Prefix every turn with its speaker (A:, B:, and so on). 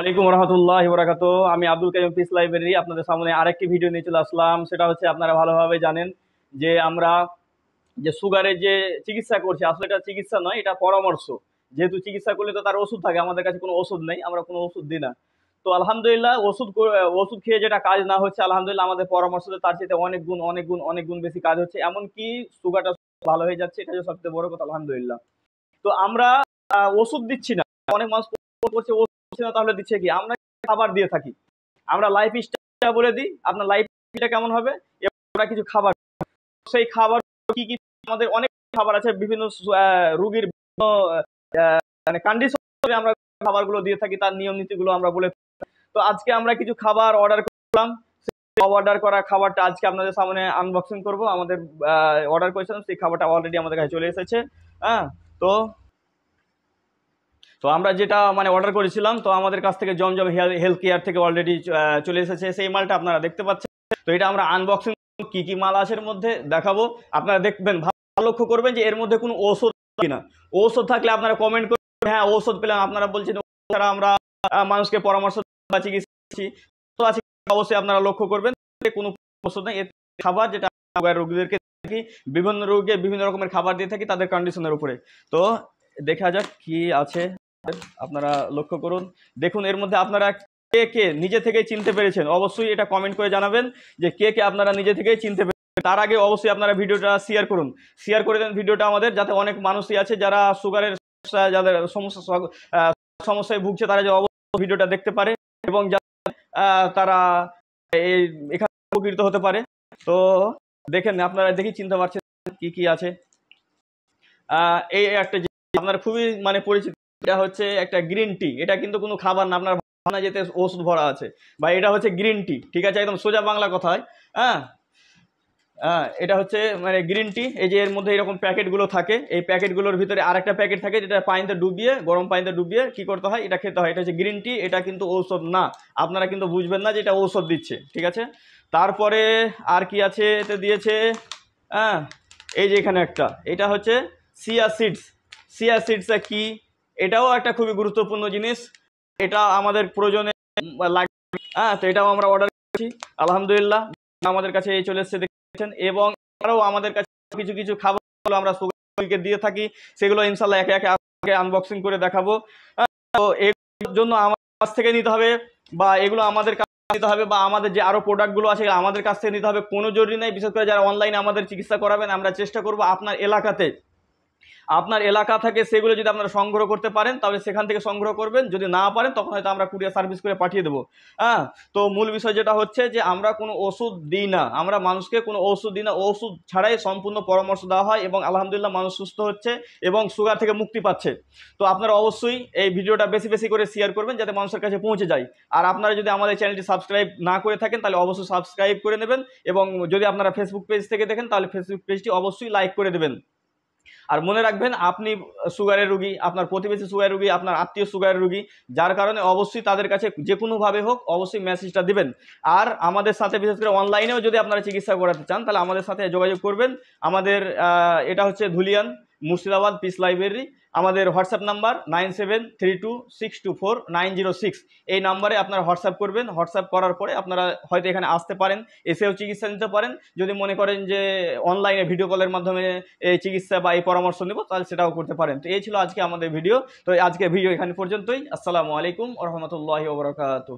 A: আলাইকুম রহমতুল্লাহ বরাকাত আমি Abdul Qayyim piece library আপনাদের সামনে আরেকটি ভিডিও নিয়ে চলে আসলাম সেটা হচ্ছে আপনারা ভালোভাবে জানেন যে আমরা যে সুগারের যে চিকিৎসা করছি আসলে এটা চিকিৎসা নয় এটা পরামর্শ যেহেতু চিকিৎসা করলে তো তার ওষুধ থাকে আমাদের কাছে কোনো ওষুধ নেই আমরা কোনো ওষুধ দিই না তো আলহামদুলিল্লাহ ওষুধ ওষুধ খেয়ে যেটা কাজ না হচ্ছে আলহামদুলিল্লাহ আমাদের পরামর্শ তার চেয়ে অনেক গুণ অনেক গুণ অনেক গুণ বেশি কাজ হচ্ছে এমনকি সুগারটা ভালো হয়ে যাচ্ছে এটা সবচেয়ে বড় কথা আলহামদুলিল্লাহ তো আমরা ওষুধ দিচ্ছি না অনেক মানুষ করছে তাহলে দিচ্ছে কি আমরা খাবার দিয়ে থাকি আমরা লাইফ স্টাইলটা বলে দিই আপনার লাইফ স্টাইলটা কেমন হবে আমরা কিছু খাবার সেই খাবার কি কি আমাদের অনেক খাবার আছে বিভিন্ন রুগীর মানে কন্ডিশন আমরা খাবারগুলো দিয়ে থাকি তার নিয়ম নীতিগুলো আমরা বলে তো আজকে আমরা কিছু খাবার অর্ডার করলাম অর্ডার করা খাবারটা আজকে আপনাদের সামনে আনবক্সিং করব আমাদের অর্ডার করেছিলাম সেই খাবারটা অলরেডি আমাদের কাছে চলে এসেছে হ্যাঁ তো তো আমরা যেটা মানে অর্ডার করেছিলাম তো আমাদের কাছ থেকে জমজম হেলথ কেয়ার থেকে অলরেডি চলে এসেছে সেই মালটা আপনারা দেখতে পাচ্ছেন তো এটা আমরা আনবক্সিং কি কি মাল আছে এর মধ্যে দেখাবো আপনারা দেখবেন ভালো লক্ষ্য করবেন যে এর মধ্যে কোনো ঔষধ কিনা ঔষধ থাকলে আপনারা কমেন্ট করবেন হ্যাঁ ঔষধ পেলাম আপনারা বলছেন তারা আমরা মানুষকে পরামর্শ বা চিকিৎসা আছে অবশ্যই আপনারা লক্ষ্য করবেন কোনো ঔষধ নেই খাবার যেটা রোগীদেরকে থাকি বিভিন্ন রোগে বিভিন্ন রকমের খাবার দিয়ে থাকি তাদের কন্ডিশনের উপরে তো দেখা যাক কি আছে আপনারা লক্ষ্য করুন দেখুন এর মধ্যে আপনারা কে কে নিজে থেকে চিনতে পেরেছেন অবশ্যই এটা কমেন্ট করে জানাবেন যে কে কে আপনারা নিজে থেকে চিনতে তার আগে অবশ্যই আপনারা ভিডিওটা শেয়ার করুন শেয়ার করে দেন ভিডিওটা আমাদের যাতে অনেক মানুষই আছে যারা সুগারের সমস্যা যাদের সমস্যা সমস্যায় ভুগছে তারা যে অবশ্যই ভিডিওটা দেখতে পারে এবং তারা এই এখানে উপকৃত হতে পারে তো দেখেন আপনারা দেখি চিনতে পারছেন কি কি আছে এই একটা আপনার খুবই মানে পরিচিত এটা হচ্ছে একটা গ্রিন টি এটা কিন্তু কোনো খাবার না আপনার ভাবনা যেতে ওষুধ ভরা আছে বা এটা হচ্ছে গ্রিন টি ঠিক আছে একদম সোজা বাংলা কথায় হ্যাঁ হ্যাঁ এটা হচ্ছে মানে গ্রিন টি এই যে এর মধ্যে এরকম প্যাকেটগুলো থাকে এই প্যাকেটগুলোর ভিতরে আর একটা প্যাকেট থাকে যেটা পানিতে ডুবিয়ে গরম পানিতে ডুবিয়ে কি করতে হয় এটা খেতে হয় এটা হচ্ছে গ্রিন টি এটা কিন্তু ঔষধ না আপনারা কিন্তু বুঝবেন না যে এটা ঔষধ দিচ্ছে ঠিক আছে তারপরে আর কি আছে এতে দিয়েছে হ্যাঁ এই যে এখানে একটা এটা হচ্ছে সিয়া সিডস সিয়া সিডসটা কী এটাও একটা খুবই গুরুত্বপূর্ণ জিনিস এটা আমাদের প্রয়োজনে লাগবে হ্যাঁ তো এটাও আমরা অর্ডার করেছি আলহামদুলিল্লাহ আমাদের কাছে এই চলে এসছে দেখছেন এবং আরও আমাদের কাছে কিছু কিছু খাবার আমরা সুগারকে দিয়ে থাকি সেগুলো ইনশাল্লাহ একে একে আপনাকে আনবক্সিং করে দেখাবো তো এগুলোর জন্য আমার কাছ থেকে নিতে হবে বা এগুলো আমাদের কাছ নিতে হবে বা আমাদের যে আরও প্রোডাক্টগুলো আছে আমাদের কাছ থেকে নিতে হবে কোনো জরুরি নেই বিশেষ করে যারা অনলাইনে আমাদের চিকিৎসা করাবেন আমরা চেষ্টা করব আপনার এলাকাতে আপনার এলাকা থেকে সেগুলো যদি আপনারা সংগ্রহ করতে পারেন তাহলে সেখান থেকে সংগ্রহ করবেন যদি না পারেন তখন হয়তো আমরা কুরিয়ার সার্ভিস করে পাঠিয়ে দেবো হ্যাঁ তো মূল বিষয় যেটা হচ্ছে যে আমরা কোনো ওষুধ দিই না আমরা মানুষকে কোনো ওষুধ দিই না ওষুধ ছাড়াই সম্পূর্ণ পরামর্শ দেওয়া হয় এবং আলহামদুলিল্লাহ মানুষ সুস্থ হচ্ছে এবং সুগার থেকে মুক্তি পাচ্ছে তো আপনারা অবশ্যই এই ভিডিওটা বেশি বেশি করে শেয়ার করবেন যাতে মানুষের কাছে পৌঁছে যায় আর আপনারা যদি আমাদের চ্যানেলটি সাবস্ক্রাইব না করে থাকেন তাহলে অবশ্যই সাবস্ক্রাইব করে নেবেন এবং যদি আপনারা ফেসবুক পেজ থেকে দেখেন তাহলে ফেসবুক পেজটি অবশ্যই লাইক করে দেবেন আর মনে রাখবেন আপনি সুগারের রুগী আপনার প্রতিবেশী সুগারের রুগী আপনার আত্মীয় সুগারের রুগী যার কারণে অবশ্যই তাদের কাছে যে কোনোভাবে হোক অবশ্যই মেসেজটা দিবেন আর আমাদের সাথে বিশেষ করে অনলাইনেও যদি আপনারা চিকিৎসা করাতে চান তাহলে আমাদের সাথে যোগাযোগ করবেন আমাদের এটা হচ্ছে ধুলিয়ান মুর্শিদাবাদ পিস লাইব্রেরি আমাদের WhatsApp number nine seven three two six two four nine zero six এই নাম্বারে আপনারা হোয়াটসঅ্যাপ করবেন হোয়াটসঅ্যাপ করার পরে আপনারা হয়তো এখানে আসতে পারেন এসেও চিকিৎসা নিতে পারেন যদি মনে করেন যে অনলাইনে ভিডিও কলের মাধ্যমে এই চিকিৎসা বা এই পরামর্শ নেব তাহলে সেটাও করতে পারেন তো এই ছিল আজকে আমাদের ভিডিও তো আজকে ভিডিও এখানে পর্যন্তই আসসালামু আলাইকুম রহমতুল্লাহ ওবরাকাত